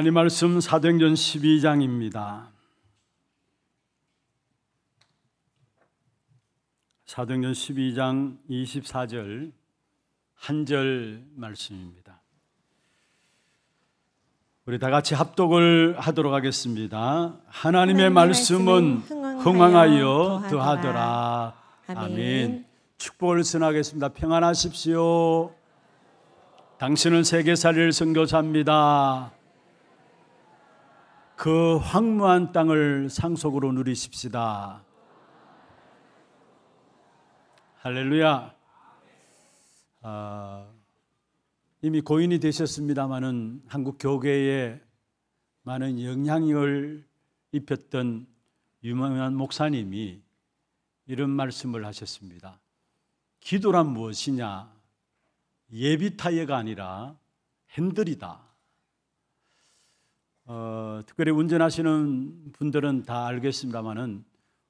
하나님 말씀 사도행전 12장입니다. 사도행전 12장 24절 한절 말씀입니다. 우리 다 같이 합독을 하도록 하겠습니다. 하나님의, 하나님의 말씀은 흥황하여 더하더라. 아멘. 아멘. 축복을 선하겠습니다. 평안하십시오. 당신은 세계사를 선교사입니다. 그 황무한 땅을 상속으로 누리십시다. 할렐루야. 아, 이미 고인이 되셨습니다만은 한국 교계에 많은 영향을 입혔던 유명한 목사님이 이런 말씀을 하셨습니다. 기도란 무엇이냐? 예비 타이어가 아니라 핸들이다. 어, 특별히 운전하시는 분들은 다 알겠습니다만은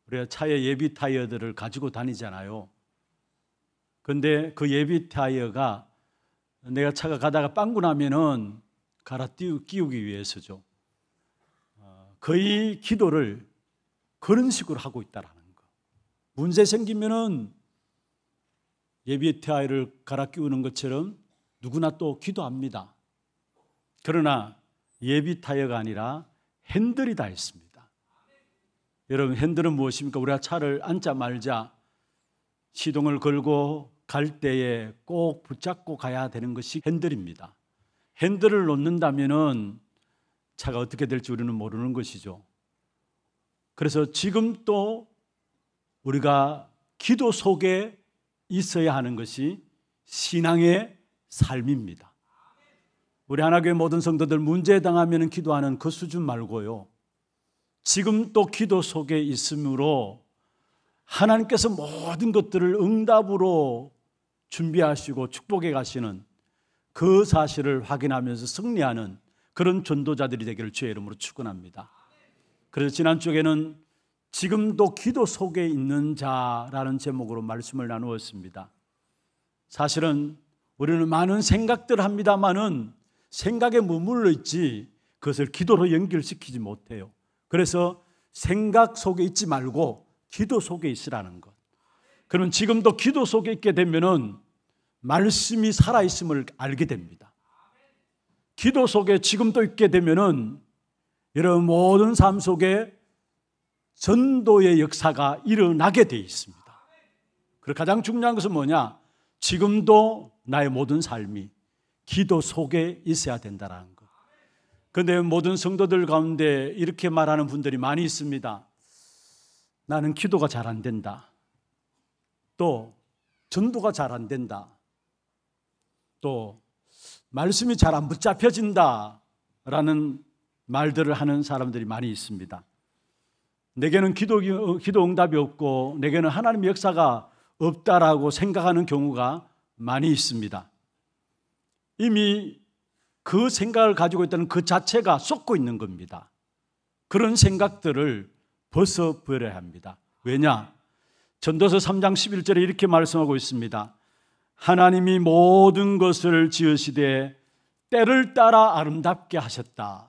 우리가 차에 예비 타이어들을 가지고 다니잖아요. 근데 그 예비 타이어가 내가 차가 가다가 빵꾸 나면은 갈아 띄우, 끼우기 위해서죠. 어, 거의 기도를 그런 식으로 하고 있다라는 거. 문제 생기면은 예비 타이어를 갈아 끼우는 것처럼 누구나 또 기도합니다. 그러나 예비 타이어가 아니라 핸들이 다 있습니다. 여러분 핸들은 무엇입니까? 우리가 차를 앉자 말자 시동을 걸고 갈 때에 꼭 붙잡고 가야 되는 것이 핸들입니다. 핸들을 놓는다면은 차가 어떻게 될지 우리는 모르는 것이죠. 그래서 지금 또 우리가 기도 속에 있어야 하는 것이 신앙의 삶입니다. 우리 하나교회 모든 성도들 문제 당하면 기도하는 그 수준 말고요. 지금 또 기도 속에 있으므로 하나님께서 모든 것들을 응답으로 준비하시고 축복해 가시는 그 사실을 확인하면서 승리하는 그런 전도자들이 되기를 주의 이름으로 축원합니다. 그래서 지난 주에는 지금도 기도 속에 있는 자라는 제목으로 말씀을 나누었습니다. 사실은 우리는 많은 생각들 합니다만은 생각에 머물러 있지 그것을 기도로 연결시키지 못해요. 그래서 생각 속에 있지 말고 기도 속에 있으라는 것. 그러 지금도 기도 속에 있게 되면은 말씀이 살아있음을 알게 됩니다. 기도 속에 지금도 있게 되면은 여러분 모든 삶 속에 전도의 역사가 일어나게 돼 있습니다. 그리고 가장 중요한 것은 뭐냐? 지금도 나의 모든 삶이 기도 속에 있어야 된다라는 것. 근데 모든 성도들 가운데 이렇게 말하는 분들이 많이 있습니다. 나는 기도가 잘 안 된다. 또 전도가 잘 안 된다. 또 말씀이 잘 안 붙잡혀진다. 라는 말들을 하는 사람들이 많이 있습니다. 내게는 기도, 기도 응답이 없고 내게는 하나님의 역사가 없다라고 생각하는 경우가 많이 있습니다. 이미 그 생각을 가지고 있다는 그 자체가 쏟고 있는 겁니다. 그런 생각들을 벗어버려야 합니다. 왜냐? 전도서 3장 11절에 이렇게 말씀하고 있습니다. 하나님이 모든 것을 지으시되 때를 따라 아름답게 하셨다.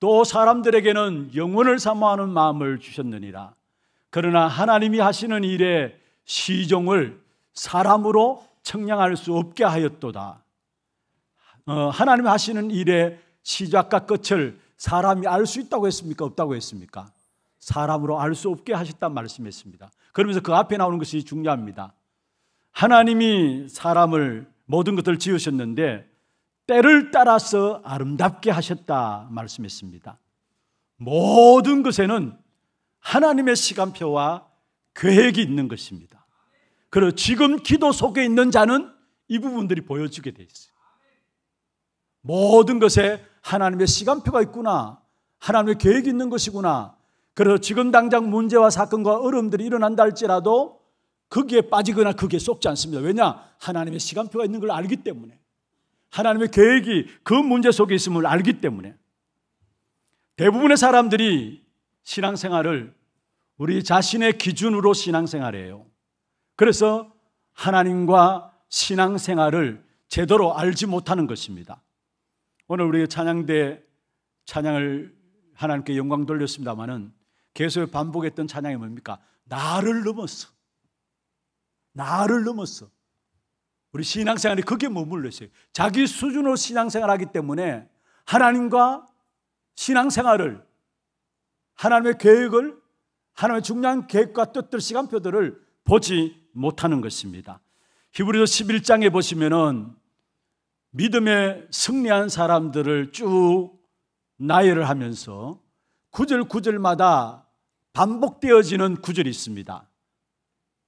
또 사람들에게는 영혼을 사모하는 마음을 주셨느니라. 그러나 하나님이 하시는 일에 시종을 사람으로 청량할 수 없게 하였도다. 어, 하나님 하시는 일의 시작과 끝을 사람이 알 수 있다고 했습니까? 없다고 했습니까? 사람으로 알 수 없게 하셨단 말씀했습니다. 그러면서 그 앞에 나오는 것이 중요합니다. 하나님이 사람을 모든 것을 지으셨는데 때를 따라서 아름답게 하셨다 말씀했습니다. 모든 것에는 하나님의 시간표와 계획이 있는 것입니다. 그리고 지금 기도 속에 있는 자는 이 부분들이 보여주게 돼 있어요. 모든 것에 하나님의 시간표가 있구나. 하나님의 계획이 있는 것이구나. 그래서 지금 당장 문제와 사건과 얼음들이 일어난다 할지라도 거기에 빠지거나 거기에 속지 않습니다. 왜냐? 하나님의 시간표가 있는 걸 알기 때문에. 하나님의 계획이 그 문제 속에 있음을 알기 때문에. 대부분의 사람들이 신앙생활을 우리 자신의 기준으로 신앙생활해요. 그래서 하나님과 신앙생활을 제대로 알지 못하는 것입니다. 오늘 우리가 찬양대 찬양을 하나님께 영광 돌렸습니다만은 계속 반복했던 찬양이 뭡니까? 나를 넘었어. 나를 넘었어. 우리 신앙생활이 그게 머물러 있어요. 자기 수준으로 신앙생활 하기 때문에 하나님과 신앙생활을 하나님의 계획을 하나님의 중요한 계획과 뜻들 시간표들을 보지 못하는 것입니다. 히브리서 11장에 보시면은 믿음에 승리한 사람들을 쭉 나열을 하면서 구절구절마다 반복되어지는 구절이 있습니다.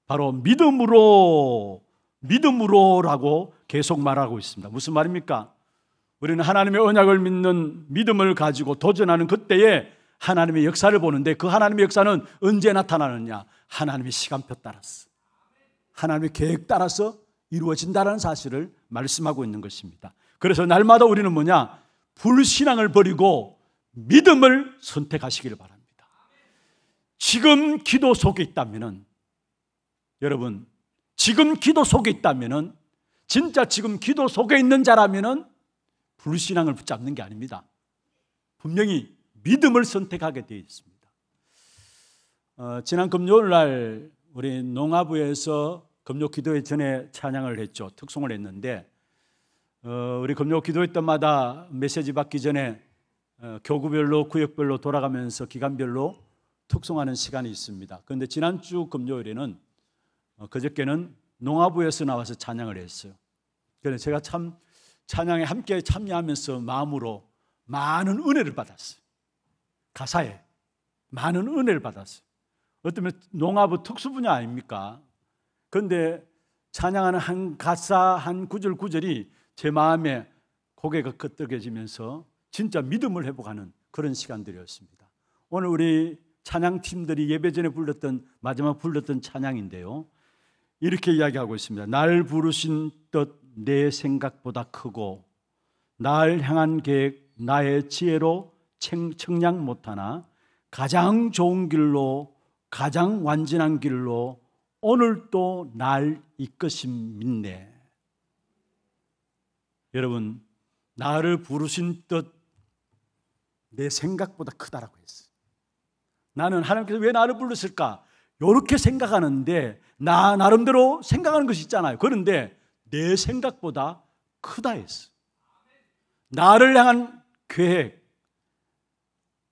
바로 믿음으로, 믿음으로라고 계속 말하고 있습니다. 무슨 말입니까? 우리는 하나님의 언약을 믿는 믿음을 가지고 도전하는 그때에 하나님의 역사를 보는데 그 하나님의 역사는 언제 나타나느냐? 하나님의 시간표 따라서, 하나님의 계획 따라서 이루어진다는 사실을 말씀하고 있는 것입니다. 그래서 날마다 우리는 뭐냐? 불신앙을 버리고 믿음을 선택하시길 바랍니다. 지금 기도 속에 있다면은 여러분 지금 기도 속에 있다면은 진짜 지금 기도 속에 있는 자라면은 불신앙을 붙잡는 게 아닙니다. 분명히 믿음을 선택하게 되어 있습니다. 어, 지난 금요일 날 우리 농아부에서 금요 기도회 전에 찬양을 했죠. 특송을 했는데 어, 우리 금요 기도회 때마다 메시지 받기 전에 어, 교구별로 구역별로 돌아가면서 기간별로 특송하는 시간이 있습니다. 그런데 지난주 금요일에는 어, 그저께는 농아부에서 나와서 찬양을 했어요. 그래서 제가 참 찬양에 함께 참여하면서 마음으로 많은 은혜를 받았어요. 가사에 많은 은혜를 받았어요. 어쩌면 농아부 특수 분야 아닙니까? 그런데 찬양하는 한 가사 한 구절 구절이 제 마음에 고개가 끄떡해지면서 진짜 믿음을 회복하는 그런 시간들이었습니다. 오늘 우리 찬양팀들이 예배 전에 불렀던 마지막 불렀던 찬양인데요. 이렇게 이야기하고 있습니다. 날 부르신 뜻 내 생각보다 크고 날 향한 계획 나의 지혜로 청량 못하나 가장 좋은 길로 가장 완전한 길로 오늘도 날 이끄심 믿네. 여러분, 나를 부르신 뜻 내 생각보다 크다라고 했어요. 나는 하나님께서 왜 나를 불렀을까? 이렇게 생각하는데 나 나름대로 생각하는 것이 있잖아요. 그런데 내 생각보다 크다 했어. 나를 향한 계획.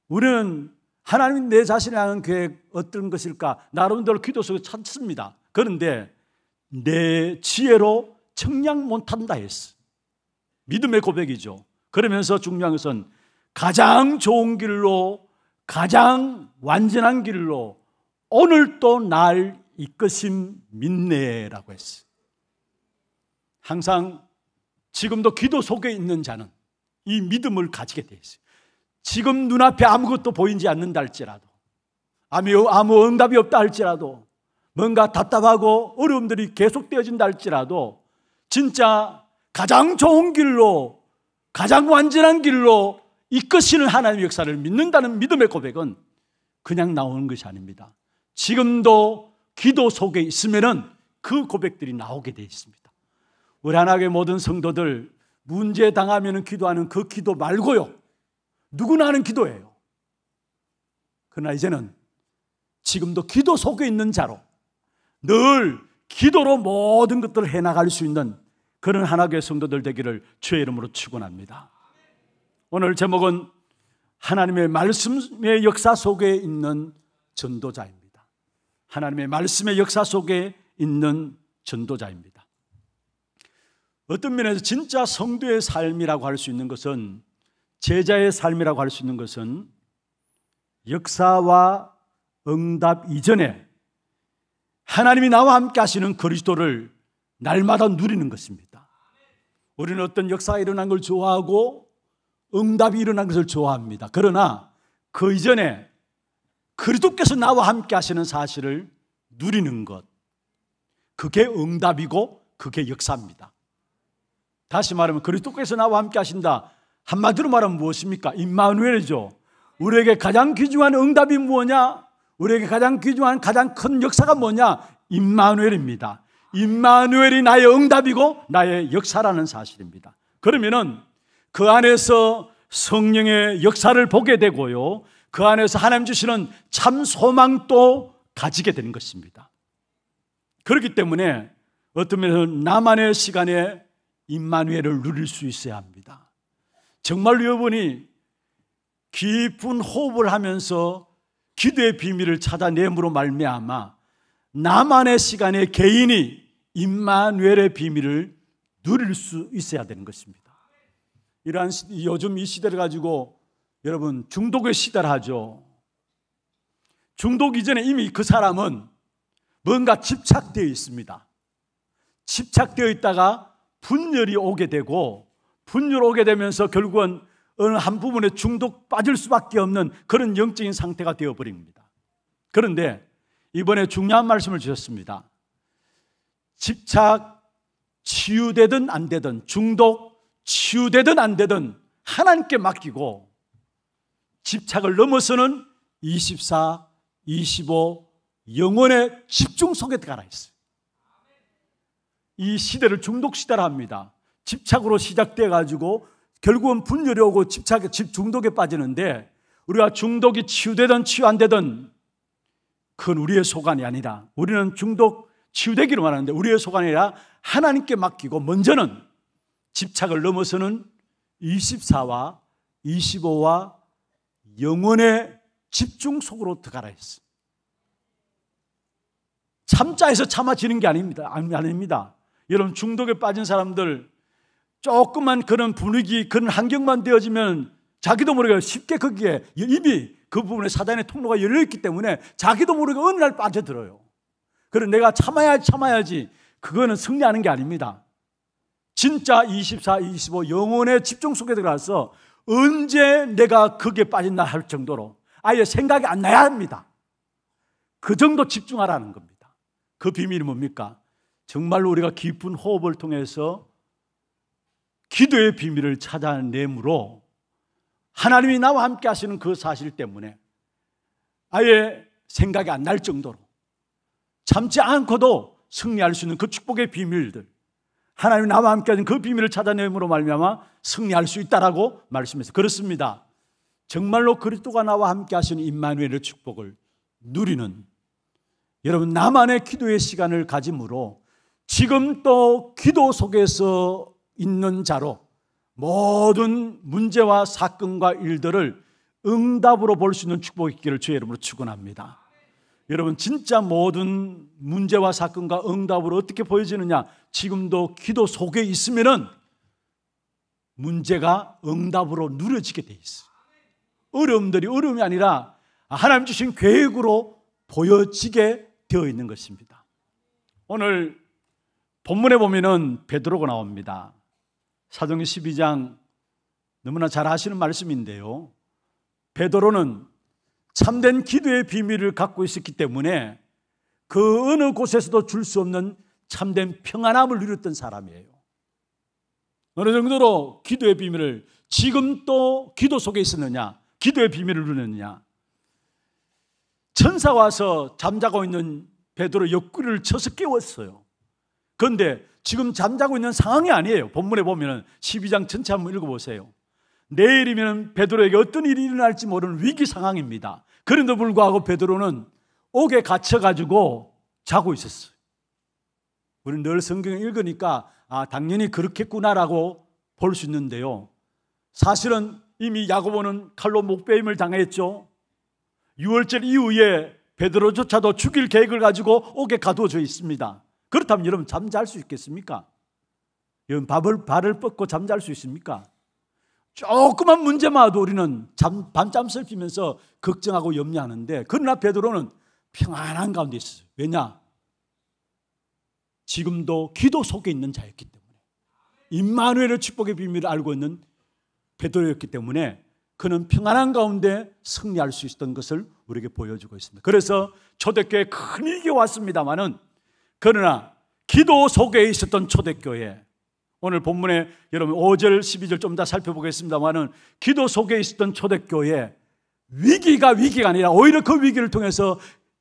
우리는 하나님 내 자신에 하는 계획 어떤 것일까? 나름대로 기도 속에 찾습니다. 그런데 내 지혜로 청량 못한다 했어. 믿음의 고백이죠. 그러면서 중요한 것은 가장 좋은 길로 가장 완전한 길로 오늘도 날 이끄심 믿네라고 했어. 항상 지금도 기도 속에 있는 자는 이 믿음을 가지게 돼 있어요. 지금 눈앞에 아무것도 보이지 않는다 할지라도, 아무, 응답이 없다 할지라도, 뭔가 답답하고 어려움들이 계속되어진다 할지라도, 진짜 가장 좋은 길로, 가장 완전한 길로 이끄시는 하나님의 역사를 믿는다는 믿음의 고백은 그냥 나오는 것이 아닙니다. 지금도 기도 속에 있으면은 그 고백들이 나오게 되어 있습니다. 우리 하나의 모든 성도들 문제 당하면 기도하는 그 기도 말고요. 누구나 하는 기도예요. 그러나 이제는 지금도 기도 속에 있는 자로 늘 기도로 모든 것들을 해나갈 수 있는 그런 하나교회 성도들 되기를 주의 이름으로 축원합니다. 오늘 제목은 하나님의 말씀의 역사 속에 있는 전도자입니다. 하나님의 말씀의 역사 속에 있는 전도자입니다. 어떤 면에서 진짜 성도의 삶이라고 할 수 있는 것은 제자의 삶이라고 할 수 있는 것은 역사와 응답 이전에 하나님이 나와 함께 하시는 그리스도를 날마다 누리는 것입니다. 우리는 어떤 역사가 일어난 걸 좋아하고 응답이 일어난 것을 좋아합니다. 그러나 그 이전에 그리스도께서 나와 함께 하시는 사실을 누리는 것. 그게 응답이고 그게 역사입니다. 다시 말하면 그리스도께서 나와 함께 하신다. 한마디로 말하면 무엇입니까? 임마누엘이죠. 우리에게 가장 귀중한 응답이 뭐냐? 우리에게 가장 귀중한 가장 큰 역사가 뭐냐? 임마누엘입니다. 임마누엘이 나의 응답이고 나의 역사라는 사실입니다. 그러면은 그 안에서 성령의 역사를 보게 되고요. 그 안에서 하나님 주시는 참 소망도 가지게 되는 것입니다. 그렇기 때문에 어떤 면에서 나만의 시간에 임마누엘을 누릴 수 있어야 합니다. 정말 로 여러분이 깊은 호흡을 하면서 기도의 비밀을 찾아내므로 말미암아 나만의 시간에 개인이 임마누엘의 비밀을 누릴 수 있어야 되는 것입니다. 이러한 요즘 이 시대를 가지고 여러분 중독의 시대라 하죠. 중독 이전에 이미 그 사람은 뭔가 집착되어 있습니다. 집착되어 있다가 분열이 오게 되고 분유로 오게 되면서 결국은 어느 한 부분에 중독 빠질 수밖에 없는 그런 영적인 상태가 되어버립니다. 그런데 이번에 중요한 말씀을 주셨습니다. 집착, 치유되든 안 되든, 중독, 치유되든 안 되든 하나님께 맡기고 집착을 넘어서는 24, 25, 영혼의 집중 속에 들어가 있어요. 이 시대를 중독 시대라 합니다. 집착으로 시작돼 가지고 결국은 분열이 오고 집착에 집 중독에 빠지는데 우리가 중독이 치유되든 치유 안 되든 그건 우리의 소관이 아니다. 우리는 중독 치유되기로 말하는데 우리의 소관이 아니라 하나님께 맡기고 먼저는 집착을 넘어서는 24와 25와 영혼의 집중 속으로 들어가라 했어. 참자에서 참아지는 게 아닙니다. 아닙니다. 여러분 중독에 빠진 사람들 조금만 그런 분위기, 그런 환경만 되어지면 자기도 모르게 쉽게 거기에 이미 그 부분에 사단의 통로가 열려있기 때문에 자기도 모르게 어느 날 빠져들어요. 그래서 내가 참아야 지 참아야지. 그거는 승리하는 게 아닙니다. 진짜 24, 25 영혼의 집중 속에 들어가서 언제 내가 거기에 빠진다할 정도로 아예 생각이 안 나야 합니다. 그 정도 집중하라는 겁니다. 그 비밀이 뭡니까? 정말로 우리가 깊은 호흡을 통해서 기도의 비밀을 찾아내므로 하나님이 나와 함께 하시는 그 사실 때문에 아예 생각이 안 날 정도로 참지 않고도 승리할 수 있는 그 축복의 비밀들 하나님이 나와 함께 하는 그 비밀을 찾아내므로 말미암아 승리할 수 있다라고 말씀해서 그렇습니다. 정말로 그리스도가 나와 함께 하시는 임마누엘의 축복을 누리는 여러분 나만의 기도의 시간을 가짐으로 지금 또 기도 속에서 있는 자로 모든 문제와 사건과 일들을 응답으로 볼 수 있는 축복이 있기를 주의 이름으로 축원합니다. 여러분 진짜 모든 문제와 사건과 응답으로 어떻게 보여지느냐? 지금도 기도 속에 있으면은 문제가 응답으로 누려지게 돼 있어. 어려움들이 어려움이 아니라 하나님 주신 계획으로 보여지게 되어 있는 것입니다. 오늘 본문에 보면은 베드로가 나옵니다. 사정 12장 너무나 잘 아시는 말씀인데요. 베드로는 참된 기도의 비밀을 갖고 있었기 때문에 그 어느 곳에서도 줄 수 없는 참된 평안함을 누렸던 사람이에요. 어느 정도로 기도의 비밀을 지금 또 기도 속에 있었느냐, 기도의 비밀을 누렸느냐. 천사 와서 잠자고 있는 베드로 옆구리를 쳐서 깨웠어요. 그런데 지금 잠자고 있는 상황이 아니에요. 본문에 보면은 12장 전체 한번 읽어보세요. 내일이면 베드로에게 어떤 일이 일어날지 모르는 위기 상황입니다. 그런데 불구하고 베드로는 옥에 갇혀가지고 자고 있었어요. 우리는 늘 성경을 읽으니까 아 당연히 그렇겠구나라고 볼 수 있는데요. 사실은 이미 야고보는 칼로 목베임을 당했죠. 6월절 이후에 베드로조차도 죽일 계획을 가지고 옥에 가두어져 있습니다. 그렇다면 여러분 잠잘 수 있겠습니까? 여러분 밥을, 발을 뻗고 잠잘 수 있습니까? 조그만 문제만 와도 우리는 잠, 밤잠 설피면서 걱정하고 염려하는데 그러나 베드로는 평안한 가운데 있어요. 왜냐? 지금도 기도 속에 있는 자였기 때문에 임마누엘의 축복의 비밀을 알고 있는 베드로였기 때문에 그는 평안한 가운데 승리할 수 있었던 것을 우리에게 보여주고 있습니다. 그래서 초대교회 큰 일이 왔습니다만은 그러나 기도 속에 있었던 초대교회 오늘 본문에 여러분 5절 12절 좀 더 살펴보겠습니다만은 기도 속에 있었던 초대교회 위기가 위기가 아니라 오히려 그 위기를 통해서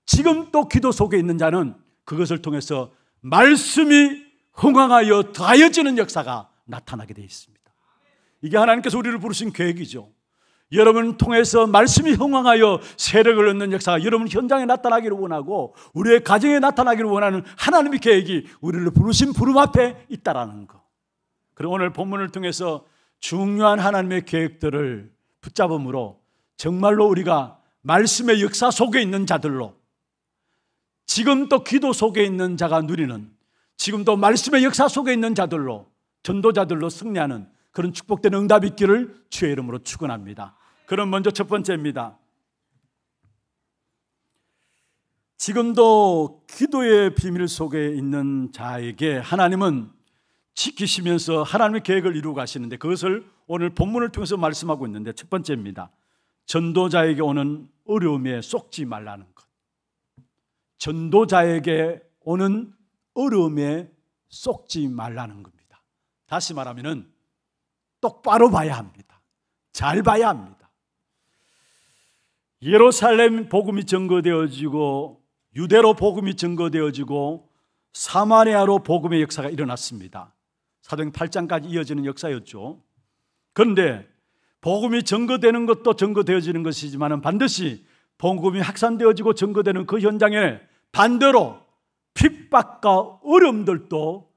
지금 또 기도 속에 있는 자는 그것을 통해서 말씀이 흥황하여 더하여지는 역사가 나타나게 되어 있습니다. 이게 하나님께서 우리를 부르신 계획이죠. 여러분 통해서 말씀이 형황하여 세력을 얻는 역사가 여러분 현장에 나타나기를 원하고 우리의 가정에 나타나기를 원하는 하나님의 계획이 우리를 부르신 부름 앞에 있다라는 거. 그리고 오늘 본문을 통해서 중요한 하나님의 계획들을 붙잡음으로 정말로 우리가 말씀의 역사 속에 있는 자들로 지금도 기도 속에 있는 자가 누리는 지금도 말씀의 역사 속에 있는 자들로 전도자들로 승리하는 그런 축복된 응답 있기를 주의 이름으로 축원합니다. 그럼 먼저 첫 번째입니다. 지금도 기도의 비밀 속에 있는 자에게 하나님은 지키시면서 하나님의 계획을 이루고 가시는데 그것을 오늘 본문을 통해서 말씀하고 있는데 첫 번째입니다. 전도자에게 오는 어려움에 속지 말라는 것. 전도자에게 오는 어려움에 속지 말라는 겁니다. 다시 말하면 똑바로 봐야 합니다. 잘 봐야 합니다. 예루살렘 복음이 증거되어지고 유대로 복음이 증거되어지고 사마리아로 복음의 역사가 일어났습니다. 사도행 8장까지 이어지는 역사였죠. 그런데 복음이 증거되는 것도 증거되어지는 것이지만 반드시 복음이 확산되어지고 증거되는 그 현장에 반대로 핍박과 어려움들도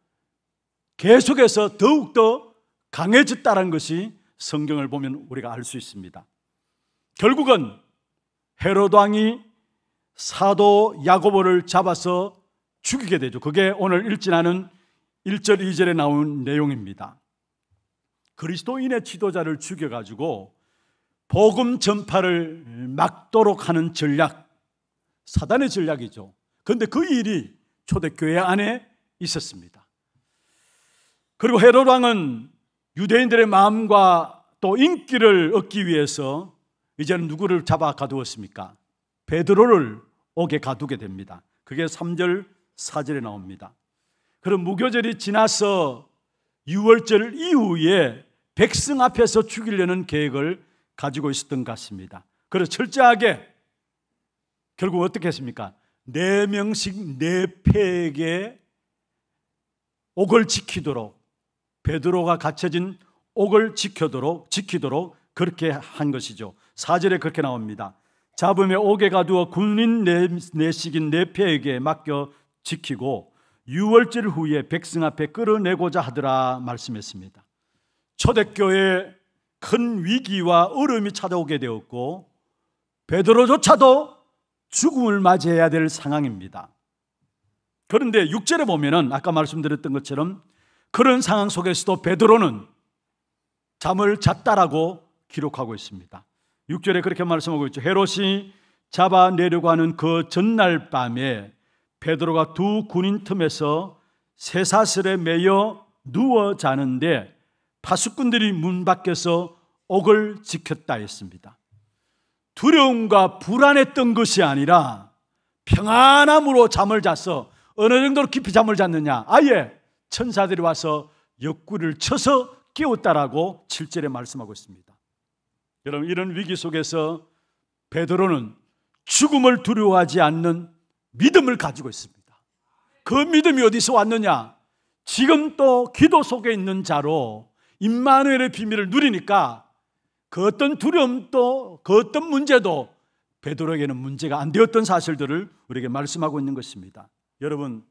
계속해서 더욱더 강해졌다는 것이 성경을 보면 우리가 알 수 있습니다. 결국은 헤롯 왕이 사도 야고보를 잡아서 죽이게 되죠. 그게 오늘 일진하는 1절 2절에 나온 내용입니다. 그리스도인의 지도자를 죽여 가지고 복음 전파를 막도록 하는 전략 사단의 전략이죠. 그런데 그 일이 초대교회 안에 있었습니다. 그리고 헤롯 왕은 유대인들의 마음과 또 인기를 얻기 위해서 이제는 누구를 잡아 가두었습니까? 베드로를 옥에 가두게 됩니다. 그게 3절 4절에 나옵니다. 그럼 무교절이 지나서 6월절 이후에 백성 앞에서 죽이려는 계획을 가지고 있었던 것 같습니다. 그래 철저하게 결국 어떻게 했습니까? 네 명씩 네 패에게 옥을 지키도록 베드로가 갇혀진 옥을 지켜도록 지키도록 그렇게 한 것이죠. 사절에 그렇게 나옵니다. 잡음에 옥에 가두어 군인 네, 내식인 내패에게 네 맡겨 지키고 6월절 후에 백성 앞에 끌어내고자 하더라 말씀했습니다. 초대교회 큰 위기와 얼음이 찾아오게 되었고 베드로조차도 죽음을 맞이해야 될 상황입니다. 그런데 6절에 보면은 아까 말씀드렸던 것처럼 그런 상황 속에서도 베드로는 잠을 잤다라고 기록하고 있습니다. 6절에 그렇게 말씀하고 있죠. 헤롯이 잡아내려고 하는 그 전날 밤에 베드로가 두 군인 틈에서 새사슬에 매여 누워 자는데 파수꾼들이 문 밖에서 옥을 지켰다 했습니다. 두려움과 불안했던 것이 아니라 평안함으로 잠을 자서 어느 정도로 깊이 잠을 잤느냐? 아예 천사들이 와서 역구를 쳐서 깨웠다라고 7절에 말씀하고 있습니다. 여러분 이런 위기 속에서 베드로는 죽음을 두려워하지 않는 믿음을 가지고 있습니다. 그 믿음이 어디서 왔느냐? 지금 또 기도 속에 있는 자로 임마누엘의 비밀을 누리니까 그 어떤 두려움도 그 어떤 문제도 베드로에게는 문제가 안 되었던 사실들을 우리에게 말씀하고 있는 것입니다. 여러분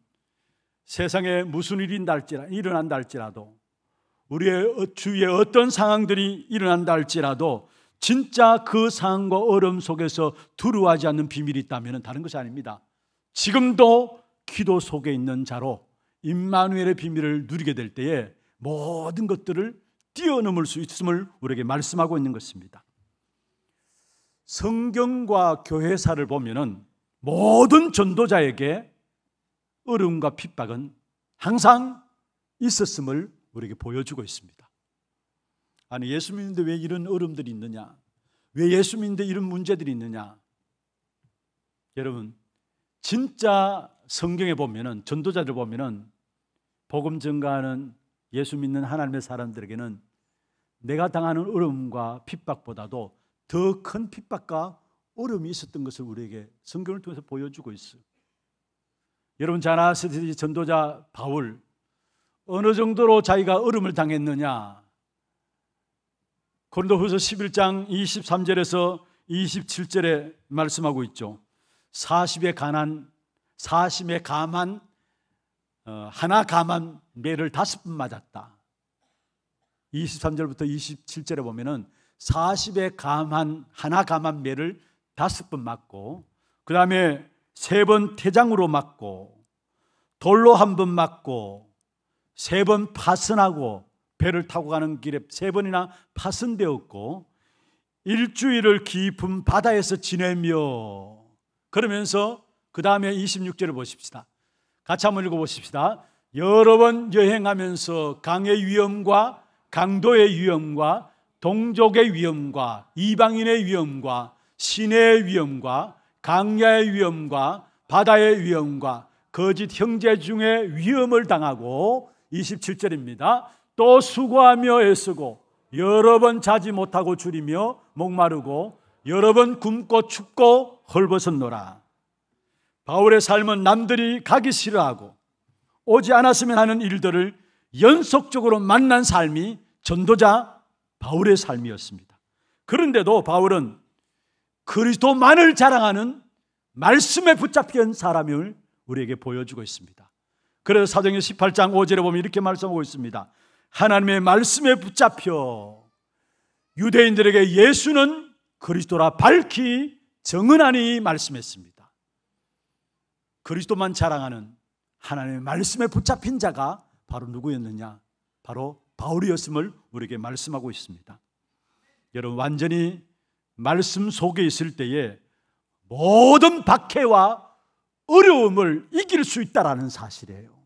세상에 무슨 일이 날지라, 일어난다 할지라도 우리의 어, 주위에 어떤 상황들이 일어난다 할지라도 진짜 그 상황과 얼음 속에서 두루하지 않는 비밀이 있다면 다른 것이 아닙니다. 지금도 기도 속에 있는 자로 임마누엘의 비밀을 누리게 될 때에 모든 것들을 뛰어넘을 수 있음을 우리에게 말씀하고 있는 것입니다. 성경과 교회사를 보면 모든 전도자에게 어려움과 핍박은 항상 있었음을 우리에게 보여주고 있습니다. 아니, 예수 믿는데 왜 이런 어려움들이 있느냐? 왜 예수 믿는데 이런 문제들이 있느냐? 여러분, 진짜 성경에 보면은, 전도자들 보면은, 복음 증가하는 예수 믿는 하나님의 사람들에게는 내가 당하는 어려움과 핍박보다도 더 큰 핍박과 어려움이 있었던 것을 우리에게 성경을 통해서 보여주고 있어요. 여러분 잘 아시듯이 전도자 바울 어느 정도로 자기가 얼음을 당했느냐 고린도후서 11장 23절에서 27절에 말씀하고 있죠. 40에 가난 40에 가만 어, 하나 가만 매를 다섯 번 맞았다. 23절부터 27절에 보면은 40에 가만 하나 가만 매를 다섯 번 맞고 그 다음에 세번 태장으로 맞고 돌로 한 번 맞고 세 번 파선하고 배를 타고 가는 길에 세 번이나 파선되었고 일주일을 깊은 바다에서 지내며 그러면서 그 다음에 26절을 보십시다. 같이 한번 읽어보십시다. 여러 번 여행하면서 강의 위험과 강도의 위험과 동족의 위험과 이방인의 위험과 신의 위험과 강야의 위험과 바다의 위험과 거짓 형제 중에 위험을 당하고 27절입니다. 또 수고하며 애쓰고 여러 번 자지 못하고 줄이며 목마르고 여러 번 굶고 춥고 헐벗었노라. 바울의 삶은 남들이 가기 싫어하고 오지 않았으면 하는 일들을 연속적으로 만난 삶이 전도자 바울의 삶이었습니다. 그런데도 바울은 그리스도만을 자랑하는 말씀에 붙잡힌 사람임을 우리에게 보여주고 있습니다. 그래서 사도행전 18장 5절에 보면 이렇게 말씀하고 있습니다. 하나님의 말씀에 붙잡혀 유대인들에게 예수는 그리스도라 밝히 정은하니 말씀했습니다. 그리스도만 자랑하는 하나님의 말씀에 붙잡힌 자가 바로 누구였느냐? 바로 바울이었음을 우리에게 말씀하고 있습니다. 여러분 완전히 말씀 속에 있을 때에 모든 박해와 어려움을 이길 수 있다라는 사실이에요.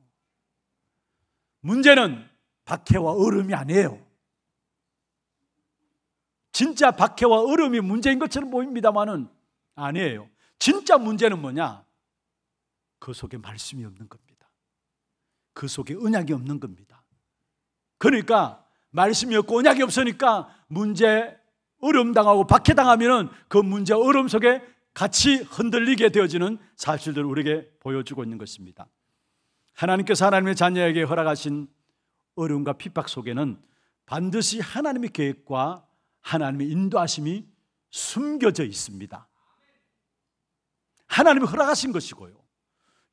문제는 박해와 어려움이 아니에요. 진짜 박해와 어려움이 문제인 것처럼 보입니다만은 아니에요. 진짜 문제는 뭐냐? 그 속에 말씀이 없는 겁니다. 그 속에 언약이 없는 겁니다. 그러니까 말씀이 없고 언약이 없으니까 문제, 어려움당하고 박해당하면그문제 어려움 속에 같이 흔들리게 되어지는 사실들을 우리에게 보여주고 있는 것입니다. 하나님께서 하나님의 자녀에게 허락하신 어려움과 핍박 속에는 반드시 하나님의 계획과 하나님의 인도하심이 숨겨져 있습니다. 하나님이 허락하신 것이고요.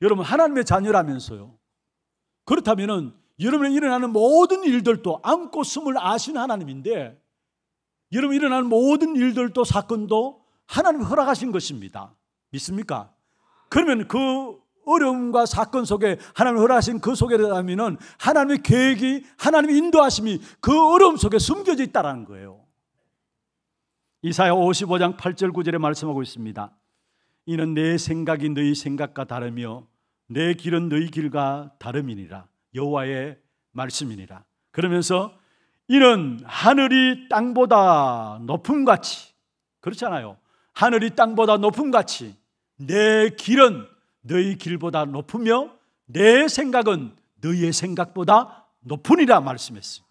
여러분 하나님의 자녀라면서요. 그렇다면 여러분이 일어나는 모든 일들도 안고 숨을 아시는 하나님인데 여러분 일어나는 모든 일들도 사건도 하나님 허락하신 것입니다. 믿습니까? 그러면 그 어려움과 사건 속에 하나님 허락하신 그 속에 들어면은 하나님의 계획이 하나님의 인도하심이 그 어려움 속에 숨겨져 있다라는 거예요. 이사야 55장 8절 9절에 말씀하고 있습니다. 이는 내 생각이 너희 생각과 다르며 내 길은 너희 길과 다름이니라 여호와의 말씀이니라. 그러면서 이는 하늘이 땅보다 높음 같이 그렇잖아요. 하늘이 땅보다 높음 같이 내 길은 너희 길보다 높으며 내 생각은 너희의 생각보다 높으니라 말씀했습니다.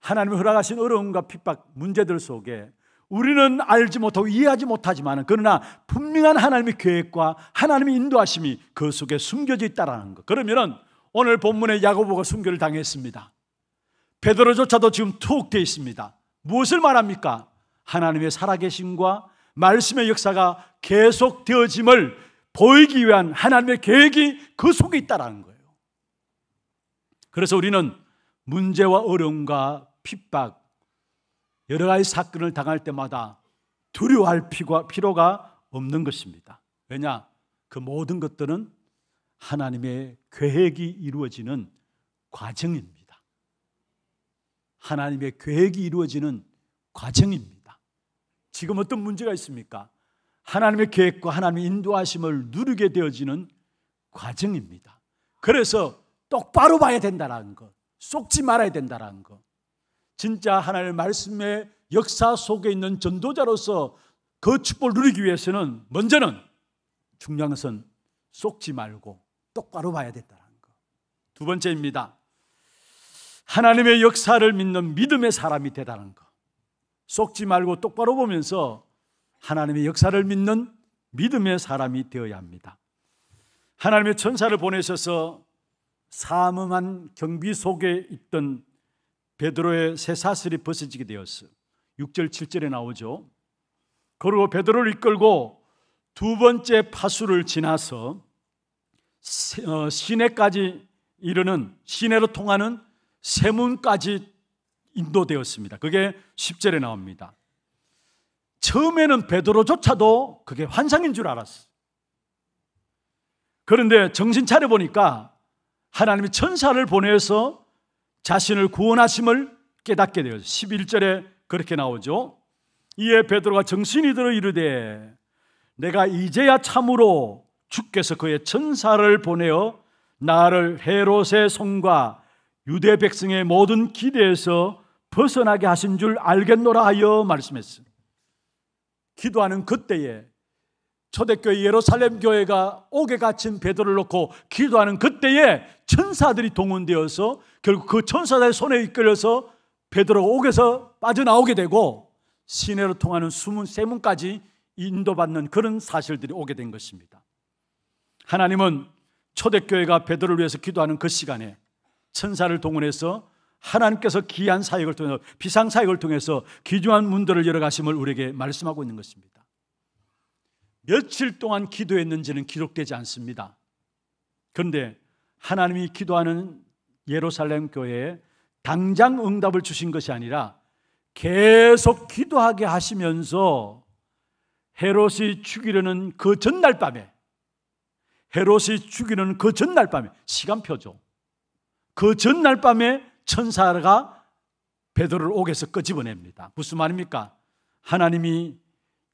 하나님이 허락하신 어려움과 핍박, 문제들 속에 우리는 알지 못하고 이해하지 못하지만 그러나 분명한 하나님의 계획과 하나님의 인도하심이 그 속에 숨겨져 있다라는 것. 그러면은 오늘 본문의 야고보가 순교를 당했습니다. 베드로조차도 지금 투옥되어 있습니다. 무엇을 말합니까? 하나님의 살아계심과 말씀의 역사가 계속되어짐을 보이기 위한 하나님의 계획이 그 속에 있다라는 거예요. 그래서 우리는 문제와 어려움과 핍박, 여러 가지 사건을 당할 때마다 두려워할 필요가 없는 것입니다. 왜냐? 그 모든 것들은 하나님의 계획이 이루어지는 과정입니다. 하나님의 계획이 이루어지는 과정입니다. 지금 어떤 문제가 있습니까? 하나님의 계획과 하나님의 인도하심을 누르게 되어지는 과정입니다. 그래서 똑바로 봐야 된다라는 것, 속지 말아야 된다라는 것. 진짜 하나님의 말씀의 역사 속에 있는 전도자로서 그 축복을 누리기 위해서는 먼저는 중요한 것은 속지 말고 똑바로 봐야 된다라는 것. 두 번째입니다. 하나님의 역사를 믿는 믿음의 사람이 되다는 것. 속지 말고 똑바로 보면서 하나님의 역사를 믿는 믿음의 사람이 되어야 합니다. 하나님의 천사를 보내셔서 사음한 경비 속에 있던 베드로의 새 사슬이 벗어지게 되었어. 요 6절 7절에 나오죠. 그리고 베드로를 이끌고 두 번째 파수를 지나서 어, 시내까지 이르는 시내로 통하는 세문까지 인도되었습니다. 그게 10절에 나옵니다. 처음에는 베드로조차도 그게 환상인 줄 알았어. 그런데 정신 차려 보니까 하나님이 천사를 보내서 자신을 구원하심을 깨닫게 되어요. 11절에 그렇게 나오죠. 이에 베드로가 정신이 들어 이르되 내가 이제야 참으로 주께서 그의 천사를 보내어 나를 헤롯의 손과 유대 백성의 모든 기대에서 벗어나게 하신 줄 알겠노라 하여 말씀했습니다. 기도하는 그때에 초대교회 예루살렘 교회가 옥에 갇힌 베드로를 놓고 기도하는 그때에 천사들이 동원되어서 결국 그 천사들의 손에 이끌려서 베드로가 옥에서 빠져나오게 되고 시내로 통하는 숨은 세문까지 인도받는 그런 사실들이 오게 된 것입니다. 하나님은 초대교회가 베드로를 위해서 기도하는 그 시간에 천사를 동원해서 하나님께서 기한 사역을 통해서 비상 사역을 통해서 귀중한 문들을 열어 가심을 우리에게 말씀하고 있는 것입니다. 며칠 동안 기도했는지는 기록되지 않습니다. 그런데 하나님이 기도하는 예루살렘 교회에 당장 응답을 주신 것이 아니라 계속 기도하게 하시면서 헤롯이 죽이려는 그 전날 밤에 헤롯이 죽이는그 전날 밤에 시간표죠. 그 전날 밤에 천사가 베드로를 옥에서 끄집어냅니다. 무슨 말입니까? 하나님이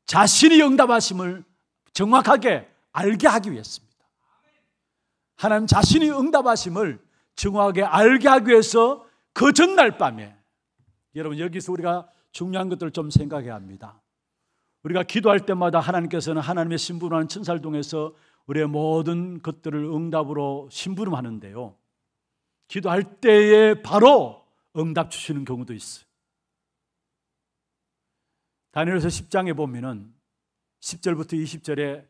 자신이 응답하심을 정확하게 알게 하기 위해서입니다. 하나님 자신이 응답하심을 정확하게 알게 하기 위해서 그 전날 밤에 여러분 여기서 우리가 중요한 것들을 좀 생각해야 합니다. 우리가 기도할 때마다 하나님께서는 하나님의 신부름하는 천사를 통해서 우리의 모든 것들을 응답으로 신부름하는데요. 기도할 때에 바로 응답 주시는 경우도 있어요. 다니엘서 10장에 보면은 10절부터 20절에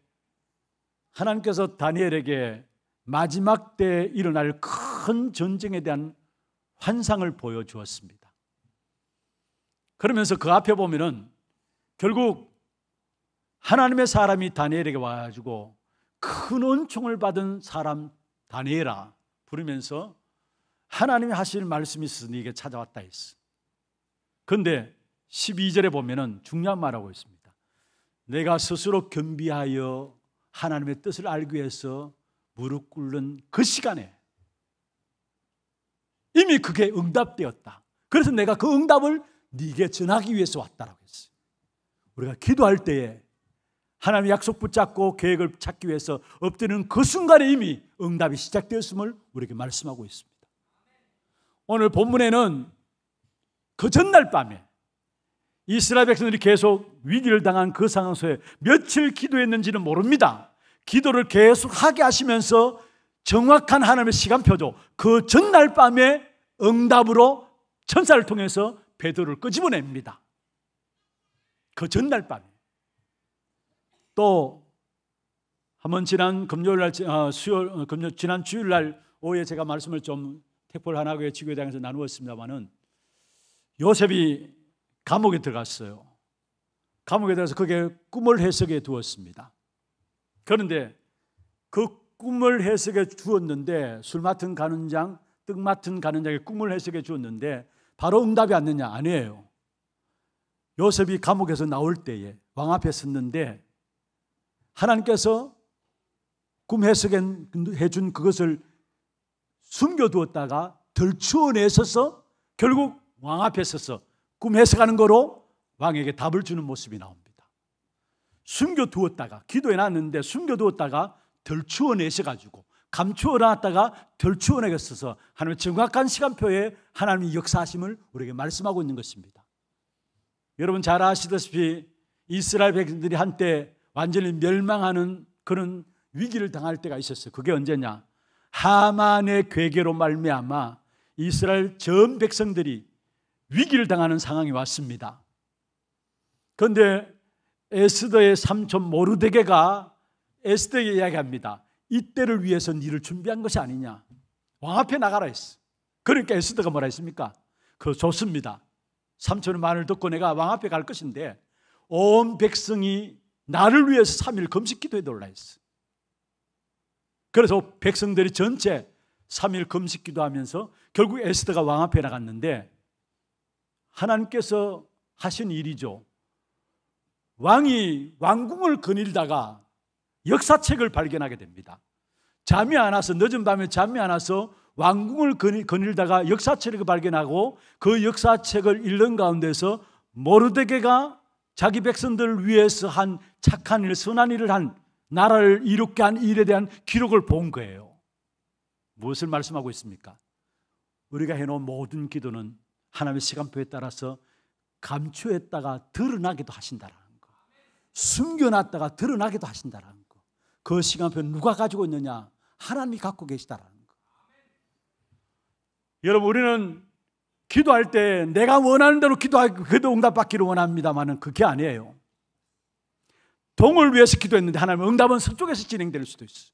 하나님께서 다니엘에게 마지막 때에 일어날 큰 전쟁에 대한 환상을 보여주었습니다. 그러면서 그 앞에 보면은 결국 하나님의 사람이 다니엘에게 와가지고 큰 은총을 받은 사람 다니엘아 부르면서 하나님이 하실 말씀이 있어서 네게 찾아왔다 했어. 근데 12절에 보면은 중요한 말하고 있습니다. 내가 스스로 겸비하여 하나님의 뜻을 알기 위해서 무릎 꿇는 그 시간에 이미 그게 응답되었다. 그래서 내가 그 응답을 네게 전하기 위해서 왔다라고 했어 우리가 기도할 때에 하나님의 약속 붙잡고 계획을 찾기 위해서 엎드는그 순간에 이미 응답이 시작되었음을 우리에게 말씀하고 있습니다. 오늘 본문에는 그 전날 밤에 이스라엘 백성들이 계속 위기를 당한 그 상황 속에 며칠 기도했는지는 모릅니다. 기도를 계속 하게 하시면서 정확한 하나님의 시간표죠. 그 전날 밤에 응답으로 천사를 통해서 베드로를 끄집어냅니다. 그 전날 밤에. 또 한번 지난 금요일 날 어, 수요일 어, 금요 지난 주일 날 오후에 제가 말씀을 좀 택폴 하나교회 지교장에서 나누었습니다만은 요셉이 감옥에 들어갔어요. 감옥에 들어가서 그게 꿈을 해석해 두었습니다. 그런데 그 꿈을 해석해 주었는데 술 맡은 가는 장, 떡 맡은 가는 장의 꿈을 해석해 주었는데 바로 응답이 왔느냐? 아니에요. 요셉이 감옥에서 나올 때에 왕 앞에 섰는데 하나님께서 꿈 해석해 준 그것을 숨겨두었다가 들추어내서서 결국 왕 앞에 서서 꿈 해석하는 거로 왕에게 답을 주는 모습이 나옵니다. 숨겨두었다가 기도해놨는데 숨겨두었다가 들추어내셔가지고 감추어놨다가 들추어내겠어서 하나님의 정확한 시간표에 하나님의 역사하심을 우리에게 말씀하고 있는 것입니다. 여러분 잘 아시다시피 이스라엘 백성들이 한때 완전히 멸망하는 그런 위기를 당할 때가 있었어요. 그게 언제냐? 하만의 괴계로 말미암아 이스라엘 전 백성들이 위기를 당하는 상황이 왔습니다. 그런데 에스더의 삼촌 모르데게가 에스더에게 이야기합니다. 이때를 위해서 니를 준비한 것이 아니냐. 왕 앞에 나가라 했어. 그러니까 에스더가 뭐라 했습니까? 그 좋습니다. 삼촌의 말을 듣고 내가 왕 앞에 갈 것인데 온 백성이 나를 위해서 3일 금식 기도해 달라 했어. 그래서 백성들이 전체 3일 금식기도 하면서 결국 에스더가 왕 앞에 나갔는데 하나님께서 하신 일이죠. 왕이 왕궁을 거닐다가 역사책을 발견하게 됩니다. 잠이 안 와서 늦은 밤에 잠이 안 와서 왕궁을 거닐다가 역사책을 발견하고 그 역사책을 읽는 가운데서 모르데게가 자기 백성들을 위해서 한 착한 일, 선한 일을 한 나라를 이롭게 한 일에 대한 기록을 본 거예요. 무엇을 말씀하고 있습니까? 우리가 해놓은 모든 기도는 하나님의 시간표에 따라서 감추었다가 드러나기도 하신다라는 거. 숨겨놨다가 드러나기도 하신다라는 거. 그 시간표 누가 가지고 있느냐? 하나님이 갖고 계시다라는 거. 여러분, 우리는 기도할 때 내가 원하는 대로 기도하기도 응답받기를 원합니다만은 그게 아니에요. 동을 위해서 기도했는데 하나님 응답은 서쪽에서 진행될 수도 있어.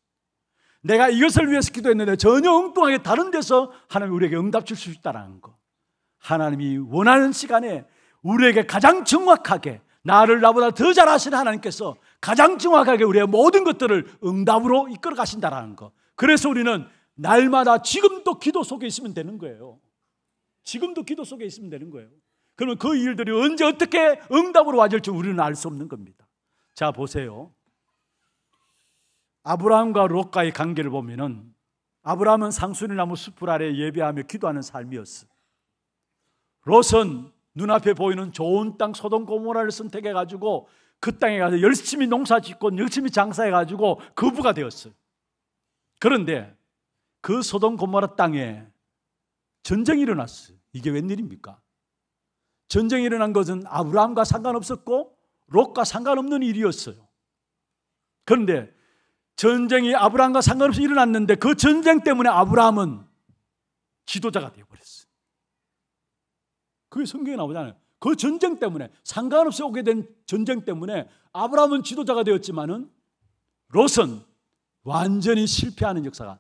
내가 이것을 위해서 기도했는데 전혀 엉뚱하게 다른 데서 하나님 우리에게 응답 줄 수 있다라는 거. 하나님이 원하는 시간에 우리에게 가장 정확하게 나를 나보다 더 잘 아시는 하나님께서 가장 정확하게 우리의 모든 것들을 응답으로 이끌어 가신다라는 거. 그래서 우리는 날마다 지금도 기도 속에 있으면 되는 거예요. 지금도 기도 속에 있으면 되는 거예요. 그러면 그 일들이 언제 어떻게 응답으로 와질지 우리는 알 수 없는 겁니다. 자 보세요. 아브라함과 롯과의 관계를 보면 아브라함은 상순이 나무 숲을 아래 예배하며 기도하는 삶이었어. 롯은 눈앞에 보이는 좋은 땅 소돔 고모라를 선택해 가지고 그 땅에 가서 열심히 농사 짓고 열심히 장사해 가지고 거부가 되었어요. 그런데 그 소돔 고모라 땅에 전쟁이 일어났어요. 이게 웬일입니까? 전쟁이 일어난 것은 아브라함과 상관없었고 롯과 상관없는 일이었어요. 그런데 전쟁이 아브라함과 상관없이 일어났는데 그 전쟁 때문에 아브라함은 지도자가 되어버렸어요. 그게 성경에 나오잖아요. 그 전쟁 때문에 상관없이 오게 된 전쟁 때문에 아브라함은 지도자가 되었지만은 롯은 완전히 실패하는 역사가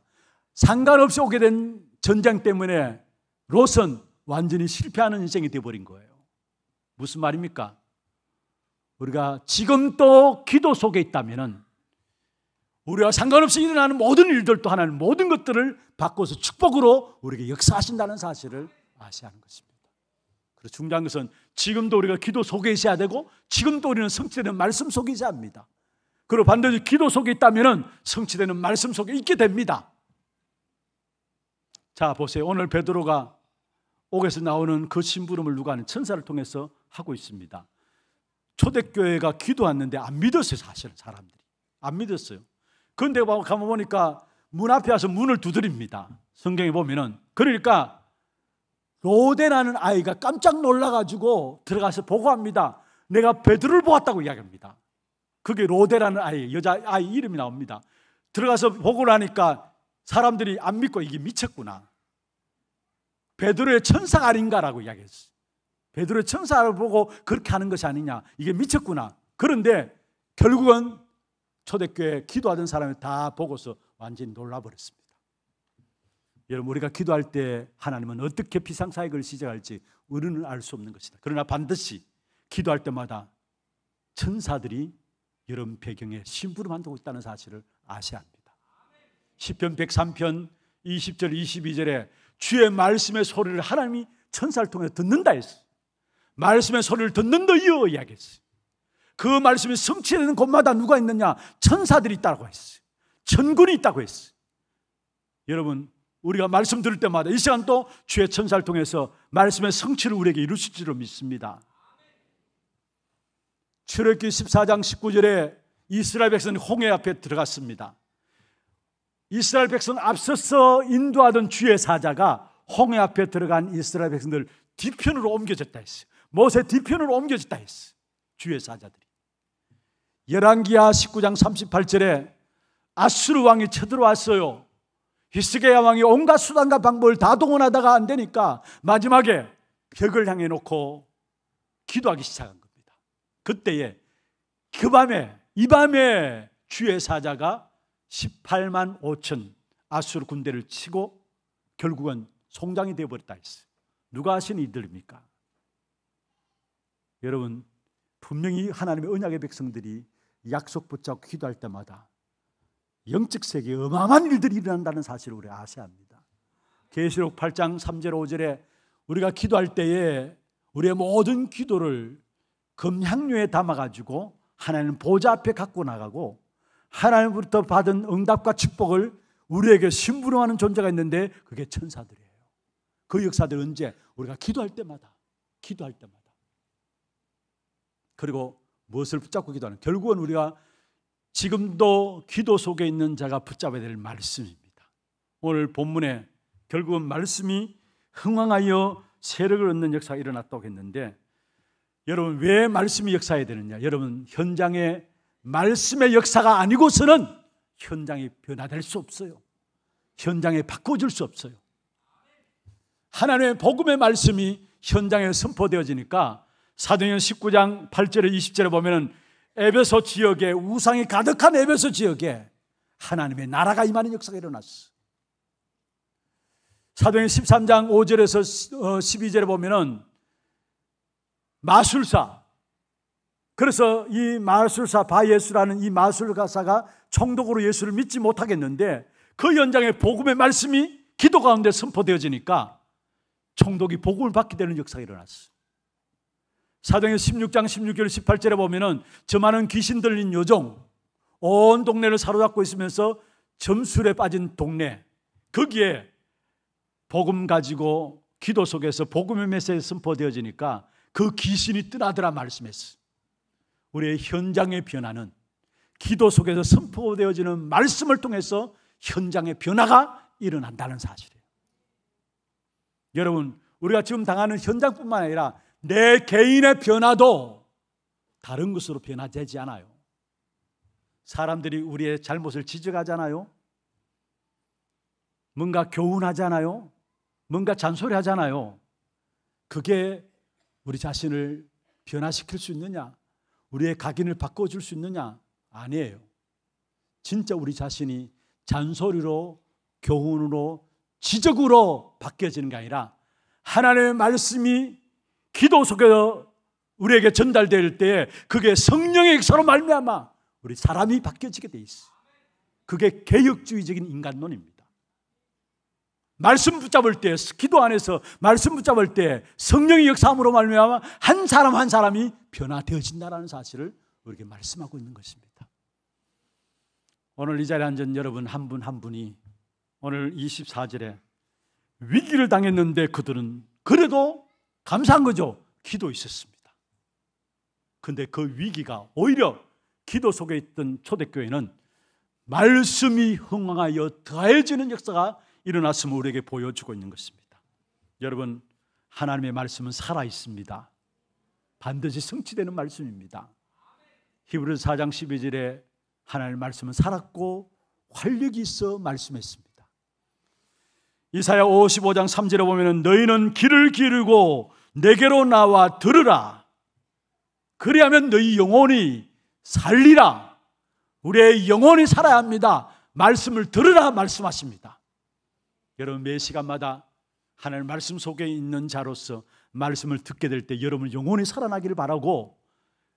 상관없이 오게 된 전쟁 때문에 롯은 완전히 실패하는 인생이 되어버린 거예요. 무슨 말입니까? 우리가 지금도 기도 속에 있다면 우리와 상관없이 일어나는 모든 일들도 하나님 모든 것들을 바꿔서 축복으로 우리에게 역사하신다는 사실을 아셔야 하는 것입니다. 그래서 중요한 것은 지금도 우리가 기도 속에 있어야 되고 지금도 우리는 성취되는 말씀 속에 있어야 합니다. 그리고 반드시 기도 속에 있다면 성취되는 말씀 속에 있게 됩니다. 자 보세요. 오늘 베드로가 옥에서 나오는 그 심부름을 누가 하는 천사를 통해서 하고 있습니다. 초대교회가 기도했는데 안 믿었어요, 사실은 사람들이. 안 믿었어요. 그런데 뭐 가만 보니까 문 앞에 와서 문을 두드립니다. 성경에 보면은. 그러니까 로데라는 아이가 깜짝 놀라가지고 들어가서 보고합니다. 내가 베드로를 보았다고 이야기합니다. 그게 로데라는 아이, 여자 아이 이름이 나옵니다. 들어가서 보고를 하니까 사람들이 안 믿고 이게 미쳤구나. 베드로의 천사가 아닌가라고 이야기했어요. 베드로 천사를 보고 그렇게 하는 것이 아니냐. 이게 미쳤구나. 그런데 결국은 초대교회 기도하던 사람이 다 보고서 완전히 놀라버렸습니다. 여러분 우리가 기도할 때 하나님은 어떻게 비상사역을 시작할지 우리는 알 수 없는 것이다. 그러나 반드시 기도할 때마다 천사들이 여름 배경에 심부름한다고 있다는 사실을 아셔야 합니다. 1 0편 103편 20절 22절에 주의 말씀의 소리를 하나님이 천사를 통해 듣는다 했어요. 말씀의 소리를 듣는 너희여 이야기했어요. 그 말씀이 성취되는 곳마다 누가 있느냐? 천사들이 있다고 했어요. 천군이 있다고 했어요. 여러분, 우리가 말씀 들을 때마다 이 시간 또 주의 천사를 통해서 말씀의 성취를 우리에게 이루실 줄로 믿습니다. 출애기 14장 19절에 이스라엘 백성이 홍해 앞에 들어갔습니다. 이스라엘 백성 앞서서 인도하던 주의 사자가 홍해 앞에 들어간 이스라엘 백성들 뒤편으로 옮겨졌다 했어요. 모세 뒤편으로 옮겨졌다 했어. 주의 사자들이. 열왕기하 19장 38절에 아수르 왕이 쳐들어왔어요. 히스게야 왕이 온갖 수단과 방법을 다 동원하다가 안 되니까 마지막에 벽을 향해 놓고 기도하기 시작한 겁니다. 그때에 그 밤에 이 밤에 주의 사자가 18만 5천 아수르 군대를 치고 결국은 송장이 되어버렸다 했어요. 누가 하신 이들입니까? 여러분 분명히 하나님의 언약의 백성들이 약속 붙잡고 기도할 때마다 영적 세계에 어마어마한 일들이 일어난다는 사실을 우리 아셔야 합니다. 계시록 8장 3절 5절에 우리가 기도할 때에 우리의 모든 기도를 금향류에 담아 가지고 하나님 보좌 앞에 갖고 나가고 하나님부터 받은 응답과 축복을 우리에게 심부름하는 존재가 있는데 그게 천사들이에요. 그 역사들 언제 우리가 기도할 때마다 기도할 때마다 그리고 무엇을 붙잡고 기도하는 결국은 우리가 지금도 기도 속에 있는 자가 붙잡아야 될 말씀입니다. 오늘 본문에 결국은 말씀이 흥황하여 세력을 얻는 역사가 일어났다고 했는데 여러분 왜 말씀이 역사해야 되느냐? 여러분 현장에 말씀의 역사가 아니고서는 현장이 변화될 수 없어요. 현장에 바꿔줄 수 없어요. 하나님의 복음의 말씀이 현장에 선포되어지니까 사도행전 19장 8절에 20절에 보면은 에베소 지역에 우상이 가득한 에베소 지역에 하나님의 나라가 임하는 역사가 일어났어. 사도행전 13장 5절에서 12절에 어, 보면은 마술사 그래서 이 마술사 바예수라는 이 마술가사가 총독으로 예수를 믿지 못하겠는데 그연장에 복음의 말씀이 기도 가운데 선포되어지니까 총독이 복음을 받게 되는 역사가 일어났어. 사정의 16장 16절 18절에 보면은 저 많은 귀신 들린 요정 온 동네를 사로잡고 있으면서 점술에 빠진 동네 거기에 복음 가지고 기도 속에서 복음의 메시지 선포되어지니까 그 귀신이 떠나더라 말씀했어. 우리의 현장의 변화는 기도 속에서 선포되어지는 말씀을 통해서 현장의 변화가 일어난다는 사실이에요. 여러분, 우리가 지금 당하는 현장뿐만 아니라 내 개인의 변화도 다른 것으로 변화되지 않아요. 사람들이 우리의 잘못을 지적하잖아요. 뭔가 교훈하잖아요. 뭔가 잔소리 하잖아요. 그게 우리 자신을 변화시킬 수 있느냐? 우리의 각인을 바꿔줄 수 있느냐? 아니에요. 진짜 우리 자신이 잔소리로, 교훈으로, 지적으로 바뀌어지는 게 아니라 하나님의 말씀이 기도 속에 우리에게 전달될 때 그게 성령의 역사로 말미암아 우리 사람이 바뀌어지게 돼 있어. 그게 개혁주의적인 인간론입니다. 말씀 붙잡을 때 기도 안에서 말씀 붙잡을 때 성령의 역사함으로 말미암아 한 사람 한 사람이 변화되어진다라는 사실을 우리에게 말씀하고 있는 것입니다. 오늘 이 자리에 앉은 여러분 한 분한 한 분이 오늘 24절에 위기를 당했는데 그들은 그래도 감사한 거죠. 기도 있었습니다. 근데 그 위기가 오히려 기도 속에 있던 초대교회는 말씀이 흥황하여 더해지는 역사가 일어났음을 우리에게 보여주고 있는 것입니다. 여러분, 하나님의 말씀은 살아 있습니다. 반드시 성취되는 말씀입니다. 히브리서 4장 12절에 하나님의 말씀은 살았고 활력이 있어 말씀했습니다. 이사야 55장 3절에 보면 너희는 길을 기르고 내게로 나와 들으라. 그리하면 너희 영혼이 살리라. 우리의 영혼이 살아야 합니다. 말씀을 들으라 말씀하십니다. 여러분 매 시간마다 하늘 말씀 속에 있는 자로서 말씀을 듣게 될 때 여러분 영혼이 살아나기를 바라고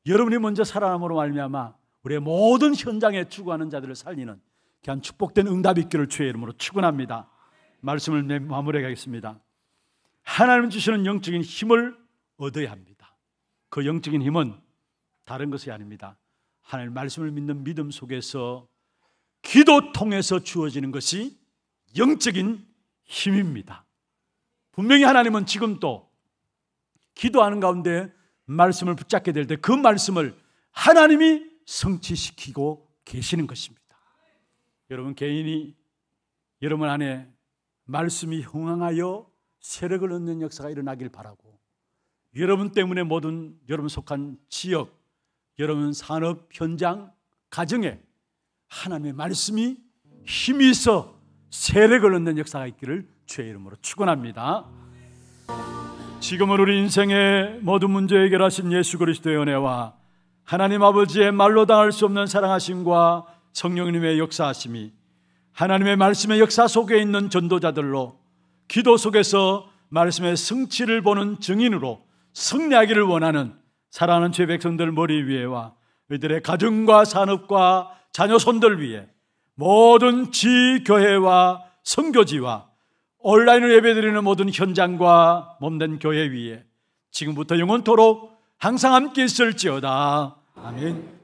여러분이 먼저 살아남으로 말미암아 우리의 모든 현장에 추구하는 자들을 살리는 그한 축복된 응답이 있기를 주의 이름으로 축원합니다. 말씀을 마무리하겠습니다. 하나님 주시는 영적인 힘을 얻어야 합니다. 그 영적인 힘은 다른 것이 아닙니다. 하나님 말씀을 믿는 믿음 속에서 기도 통해서 주어지는 것이 영적인 힘입니다. 분명히 하나님은 지금도 기도하는 가운데 말씀을 붙잡게 될 때 그 말씀을 하나님이 성취시키고 계시는 것입니다. 여러분 개인이 여러분 안에 말씀이 흥황하여 세력을 얻는 역사가 일어나길 바라고 여러분 때문에 모든 여러분 속한 지역, 여러분 산업 현장, 가정에 하나님의 말씀이 힘이 있어 세력을 얻는 역사가 있기를 주의 이름으로 축원합니다. 지금은 우리 인생의 모든 문제 해결하신 예수 그리스도의 은혜와 하나님 아버지의 말로 당할 수 없는 사랑하심과 성령님의 역사하심이 하나님의 말씀의 역사 속에 있는 전도자들로 기도 속에서 말씀의 성치를 보는 증인으로 승리하기를 원하는 사랑하는 죄 백성들 머리 위에와 그들의 가정과 산업과 자녀 손들 위에 모든 지교회와 성교지와 온라인을 예배드리는 모든 현장과 몸된 교회 위에 지금부터 영원토록 항상 함께 있을지어다. 아멘.